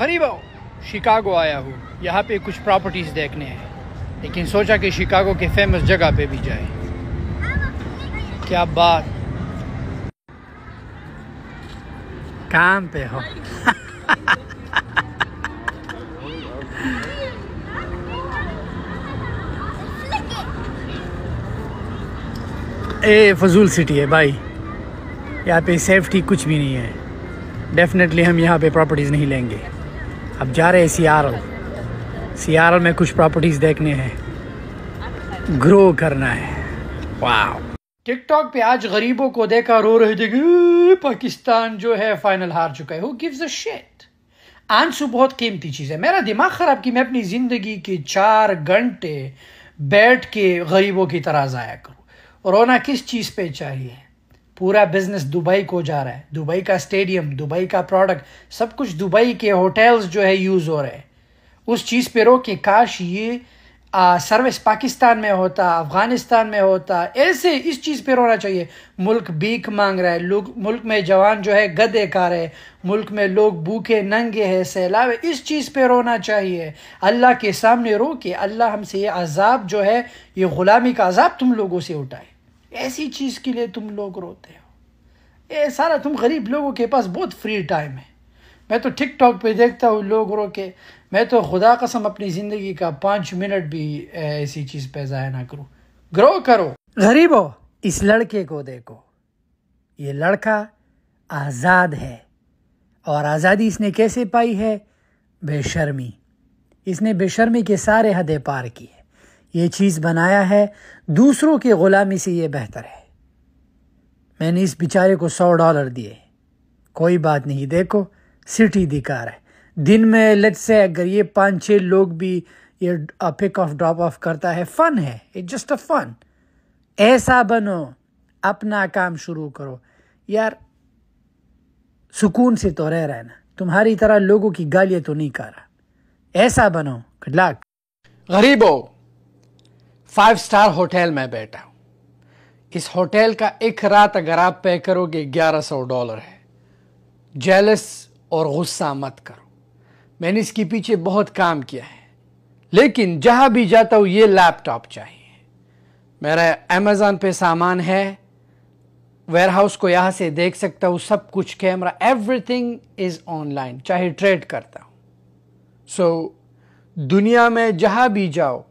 गरीबों शिकागो आया हूँ यहाँ पे कुछ प्रॉपर्टीज़ देखने हैं लेकिन सोचा कि शिकागो के फेमस जगह पे भी जाए क्या बात काम पे हो ए फजूल सिटी है भाई यहाँ पे सेफ्टी कुछ भी नहीं है डेफिनेटली हम यहाँ पे प्रॉपर्टीज़ नहीं लेंगे अब जा रहे हैं सियारल सियारल में कुछ प्रॉपर्टीज देखने हैं ग्रो करना है वाह टिकटॉक पे आज गरीबों को देखा रो रहे थे पाकिस्तान जो है फाइनल हार चुका है हु गिव्स अ शिट आंसू बहुत कीमती चीज़ है मेरा दिमाग ख़राब कि मैं अपनी ज़िंदगी के चार घंटे बैठ के गरीबों की तरह ज़ाया करूं रोना किस चीज़ पे चाहिए पूरा बिजनेस दुबई को जा रहा है दुबई का स्टेडियम दुबई का प्रोडक्ट सब कुछ दुबई के होटल्स जो है यूज़ हो रहे हैं उस चीज़ पे रो कि काश ये आ, सर्विस पाकिस्तान में होता अफ़गानिस्तान में होता ऐसे इस चीज़ पे रोना चाहिए मुल्क भीख मांग रहा है लोग मुल्क में जवान जो है गदे का रहे मुल्क में लोग भूखे नंगे हैं सैलाब इस चीज़ पे रोना चाहिए अल्लाह के सामने रो के अल्लाह हमसे ये अजाब जो है ये ग़ुलामी का अजाब तुम लोगों से उठाए ऐसी चीज़ के लिए तुम लोग रोते हो ये सारा तुम गरीब लोगों के पास बहुत फ्री टाइम है मैं तो टिक टॉक पर देखता हूँ लोग रो के मैं तो खुदा कसम अपनी ज़िंदगी का पाँच मिनट भी ऐसी चीज़ पर ज़ाया ना करूँ ग्रो करो गरीब हो इस लड़के को देखो ये लड़का आज़ाद है और आज़ादी इसने कैसे पाई है बेशर्मी इसने बेशर्मी के सारे हदें पार की है ये चीज़ बनाया है दूसरों की ग़ुलामी से ये बेहतर है मैंने इस बेचारे को सौ डॉलर दिए कोई बात नहीं देखो सिटी दिकार है दिन में लट से अगर ये पांच छह लोग भी ये पिक ऑफ ड्रॉप ऑफ करता है फ़न है इट जस्ट अ फ़न ऐसा बनो अपना काम शुरू करो यार सुकून से तो रह रहना ना तुम्हारी तरह लोगों की गालियां तो नहीं कर रहा ऐसा बनो गुड लक गरीबो फाइव स्टार होटल में बैठा हूं इस होटल का एक रात अगर आप पे करोगे ग्यारह सौ डॉलर है जेलस और गुस्सा मत करो मैंने इसके पीछे बहुत काम किया है लेकिन जहां भी जाता हूँ ये लैपटॉप चाहिए मेरा अमेज़ान पे सामान है वेयरहाउस को यहां से देख सकता हूँ सब कुछ कैमरा एवरीथिंग इज़ ऑनलाइन चाहे ट्रेड करता हूँ सो so, दुनिया में जहां भी जाओ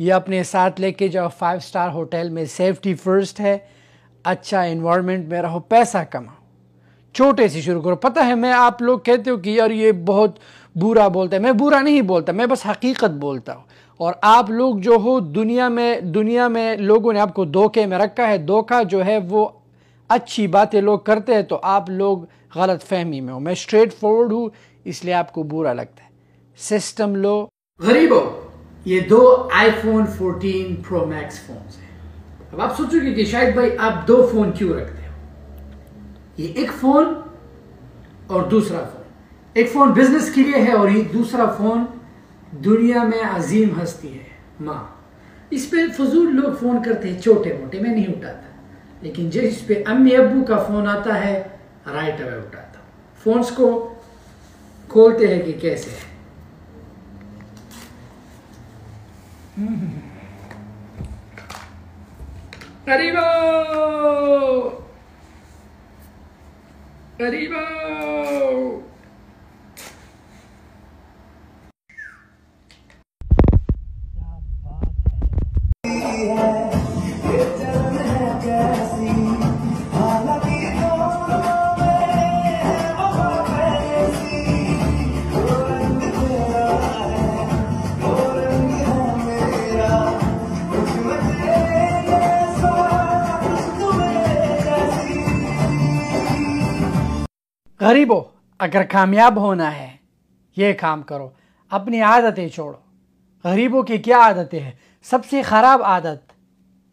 ये अपने साथ लेके जाओ फाइव स्टार होटल में सेफ्टी फर्स्ट है अच्छा इन्वायरमेंट में रहो पैसा कमाओ छोटे से शुरू करो पता है मैं आप लोग कहते हो कि यार ये बहुत बुरा बोलता है मैं बुरा नहीं बोलता मैं बस हकीकत बोलता हूँ और आप लोग जो हो दुनिया में दुनिया में लोगों ने आपको धोखे में रखा है धोखा जो है वो अच्छी बातें लोग करते हैं तो आप लोग गलत फहमी में हो मैं स्ट्रेट फॉरवर्ड हूँ इसलिए आपको बुरा लगता है सिस्टम लो गरीब ये दो आईफोन 14 प्रो मैक्स फोन हैं अब आप सोचोगे कि शायद भाई आप दो फोन क्यों रखते हो ये एक फोन और दूसरा फोन एक फोन बिजनेस के लिए है और ये दूसरा फोन दुनिया में अजीम हस्ती है माँ इस पर फजूल लोग फ़ोन करते हैं छोटे मोटे मैं नहीं उठाता लेकिन जिस पे अम्मी अबू का फ़ोन आता है राइट अवे उठाता फोन फ़ोन्स को खोलते हैं कि कैसे है アリボーアリボーやば गरीबों अगर कामयाब होना है ये काम करो अपनी आदतें छोड़ो गरीबों की क्या आदतें हैं सबसे ख़राब आदत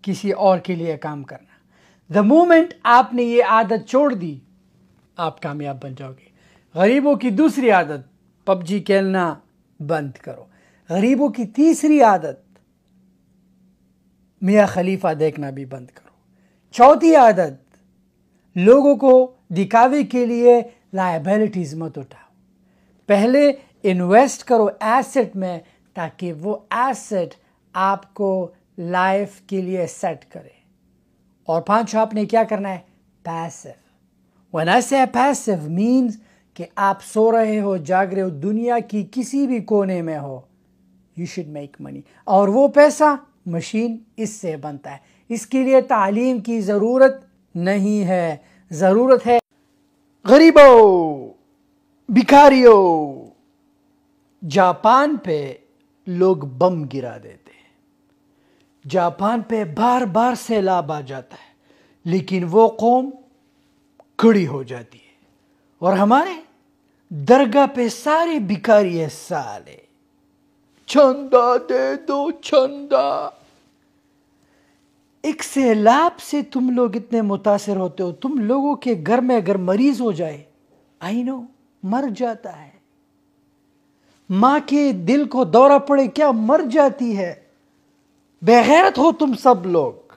किसी और के लिए काम करना द मोमेंट आपने ये आदत छोड़ दी आप कामयाब बन जाओगे गरीबों की दूसरी आदत पबजी खेलना बंद करो गरीबों की तीसरी आदत मियाँ खलीफा देखना भी बंद करो चौथी आदत लोगों को दिखावे के लिए लाइबिलिटीज़ मत उठाओ पहले इन्वेस्ट करो एसेट में ताकि वो एसेट आपको लाइफ के लिए सेट करे और पांच आपने क्या करना है पैसिव वन ऐसे पैसिव मीन्स कि आप सो रहे हो जाग रहे हो दुनिया की किसी भी कोने में हो यू शुड मेक मनी और वो पैसा मशीन इससे बनता है इसके लिए तालीम की ज़रूरत नहीं है ज़रूरत है गरीबों भिखारियों जापान पे लोग बम गिरा देते हैं जापान पे बार बार सैलाब आ जाता है लेकिन वो कौम खड़ी हो जाती है और हमारे दरगाह पे सारे भिखारी है साले चंदा दे दो चंदा एक सैलाब से तुम लोग इतने मुतासर होते हो तुम लोगों के घर में अगर मरीज़ हो जाए आई नो मर जाता है माँ के दिल को दौरा पड़े क्या मर जाती है बेगैरत हो तुम सब लोग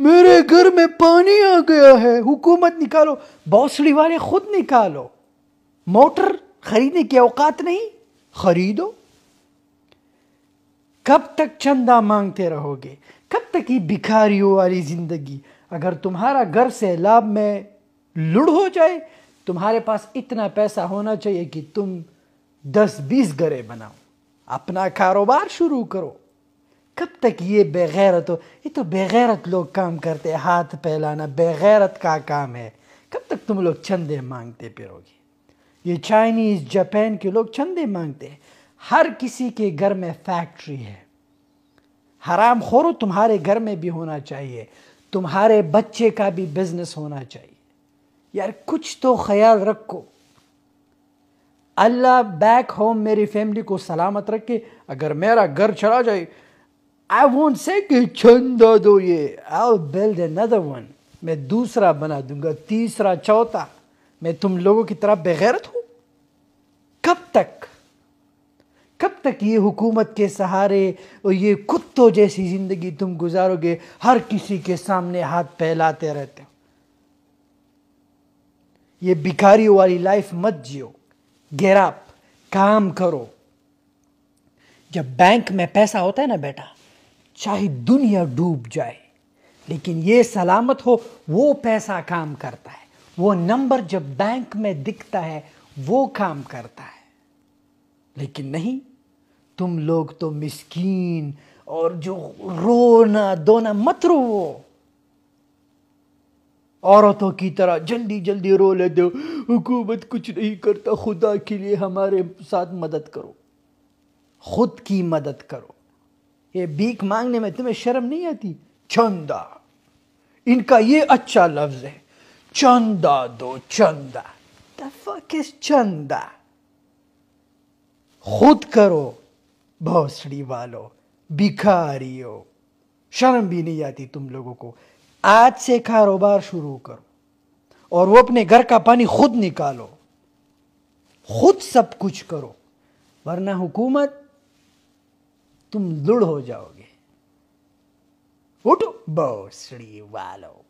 मेरे घर में पानी आ गया है हुकूमत निकालो बौसड़ी वाले खुद निकालो मोटर खरीदने की औकात नहीं खरीदो कब तक चंदा मांगते रहोगे कब तक ये भिखारियों वाली ज़िंदगी अगर तुम्हारा घर सैलाब में लुढ़ हो जाए तुम्हारे पास इतना पैसा होना चाहिए कि तुम दस बीस घरे बनाओ अपना कारोबार शुरू करो कब तक ये बेगैरत हो ये तो बेगैरत लोग काम करते हैं हाथ फैलाना बेगैरत का काम है कब तक तुम लोग चंदे मांगते फिरोगे ये चाइनीज़ जापान के लोग चंदे मांगते हैं हर किसी के घर में फैक्ट्री है हराम खोर तुम्हारे घर में भी होना चाहिए तुम्हारे बच्चे का भी बिजनेस होना चाहिए यार कुछ तो ख्याल रखो अल्लाह बैक होम मेरी फैमिली को सलामत रखे अगर मेरा घर चला जाए आई वोंट से चंदा दो ये आई बिल्ड अनदर वन मैं दूसरा बना दूंगा तीसरा चौथा मैं तुम लोगों की तरफ बेगैरत हूं कब तक तक ये हुकूमत के सहारे और ये कुत्तों जैसी ज़िंदगी तुम गुजारोगे हर किसी के सामने हाथ फैलाते रहते हो ये भिखारी वाली लाइफ मत जियो गैराप काम करो जब बैंक में पैसा होता है ना बेटा चाहे दुनिया डूब जाए लेकिन ये सलामत हो वो पैसा काम करता है वो नंबर जब बैंक में दिखता है वो काम करता है लेकिन नहीं तुम लोग तो मिसकीन और जो रोना दोना मत रोवो औरतों की तरह जल्दी जल्दी रो लेते हो हुकूमत कुछ नहीं करता खुदा के लिए हमारे साथ मदद करो खुद की मदद करो ये भीख मांगने में तुम्हें शर्म नहीं आती चंदा इनका ये अच्छा लफ्ज है चंदा दो चंदा द फक इज चंदा खुद करो भोसड़ी वालों भिखारियों शर्म भी नहीं आती तुम लोगों को आज से कारोबार शुरू करो और वो अपने घर का पानी खुद निकालो खुद सब कुछ करो वरना हुकूमत तुम लुड़ हो जाओगे उठो बोसड़ी वालों